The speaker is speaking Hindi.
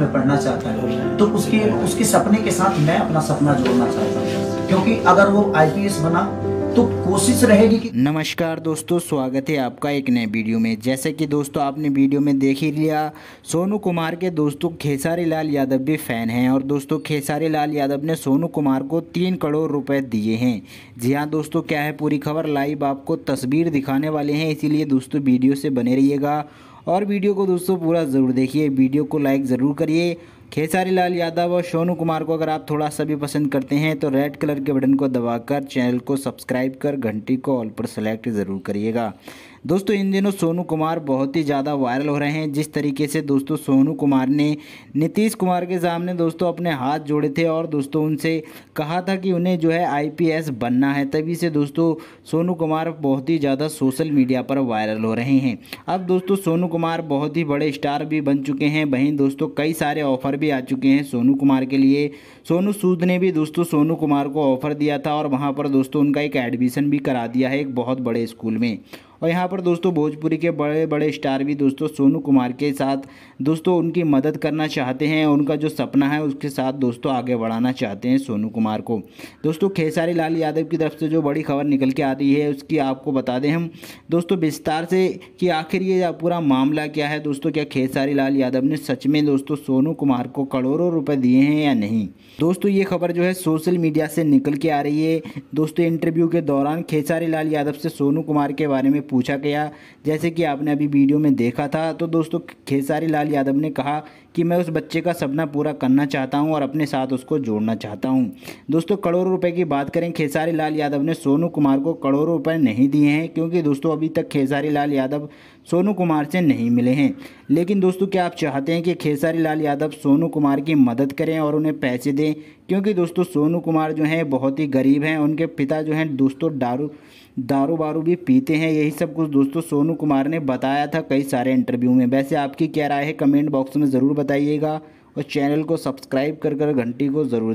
में पढ़ना चाहता है तो उसके उसके सपने के साथ मैं अपना सपना जोड़ना चाहता हूँ क्योंकि अगर वो आई बना तो कोशिश रहेगी कि नमस्कार दोस्तों स्वागत है आपका एक नए वीडियो में जैसे कि दोस्तों आपने वीडियो में देख ही लिया सोनू कुमार के दोस्तों खेसारी लाल यादव भी फ़ैन हैं और दोस्तों खेसारी लाल यादव ने सोनू कुमार को तीन करोड़ रुपए दिए हैं जी हाँ दोस्तों क्या है पूरी खबर लाइव आपको तस्वीर दिखाने वाले हैं इसीलिए दोस्तों वीडियो से बने रहिएगा और वीडियो को दोस्तों पूरा ज़रूर देखिए वीडियो को लाइक ज़रूर करिए खेसारी लाल यादव और सोनू कुमार को अगर आप थोड़ा सा भी पसंद करते हैं तो रेड कलर के बटन को दबाकर चैनल को सब्सक्राइब कर घंटी को ऑल पर सेलेक्ट ज़रूर करिएगा दोस्तों इन दिनों सोनू कुमार बहुत ही ज़्यादा वायरल हो रहे हैं जिस तरीके से दोस्तों सोनू कुमार ने नीतीश कुमार के सामने दोस्तों अपने हाथ जोड़े थे और दोस्तों उनसे कहा था कि उन्हें जो है आईपीएस बनना है तभी से दोस्तों सोनू कुमार बहुत ही ज़्यादा सोशल मीडिया पर वायरल हो रहे हैं अब दोस्तों सोनू कुमार बहुत ही बड़े स्टार भी बन चुके हैं वहीं दोस्तों कई सारे ऑफर भी आ चुके हैं सोनू कुमार के लिए सोनू सूद ने भी दोस्तों सोनू कुमार को ऑफर दिया था और वहाँ पर दोस्तों उनका एक एडमिशन भी करा दिया है एक बहुत बड़े स्कूल में और यहाँ पर दोस्तों भोजपुरी के बड़े बड़े स्टार भी दोस्तों सोनू कुमार के साथ दोस्तों उनकी मदद करना चाहते हैं उनका जो सपना है उसके साथ दोस्तों आगे बढ़ाना चाहते हैं सोनू कुमार को दोस्तों खेसारी लाल यादव की तरफ से जो बड़ी खबर निकल के आ रही है उसकी आपको बता दें हम दोस्तों विस्तार से कि आखिर ये पूरा मामला क्या है दोस्तों क्या खेसारी लाल यादव ने सच में दोस्तों सोनू कुमार को करोड़ों रुपए दिए हैं या नहीं दोस्तों ये खबर जो है सोशल मीडिया से निकल के आ रही है दोस्तों इंटरव्यू के दौरान खेसारी लाल यादव से सोनू कुमार के बारे में पूछा गया जैसे कि आपने अभी वीडियो में देखा था तो दोस्तों खेसारी लाल यादव ने कहा कि मैं उस बच्चे का सपना पूरा करना चाहता हूं और अपने साथ उसको जोड़ना चाहता हूं दोस्तों करोड़ों रुपए की बात करें खेसारी लाल यादव ने सोनू कुमार को करोड़ों रुपए नहीं दिए हैं क्योंकि दोस्तों अभी तक खेसारी लाल यादव सोनू कुमार से नहीं मिले हैं लेकिन दोस्तों क्या आप चाहते हैं कि खेसारी लाल यादव सोनू कुमार की मदद करें और उन्हें पैसे दें क्योंकि दोस्तों सोनू कुमार जो हैं बहुत ही गरीब हैं उनके पिता जो हैं दोस्तों दारू दारू बारू भी पीते हैं यही सब कुछ दोस्तों सोनू कुमार ने बताया था कई सारे इंटरव्यू में वैसे आपकी क्या राय है कमेंट बॉक्स में ज़रूर बताइएगा और चैनल को सब्सक्राइब कर कर घंटी को ज़रूर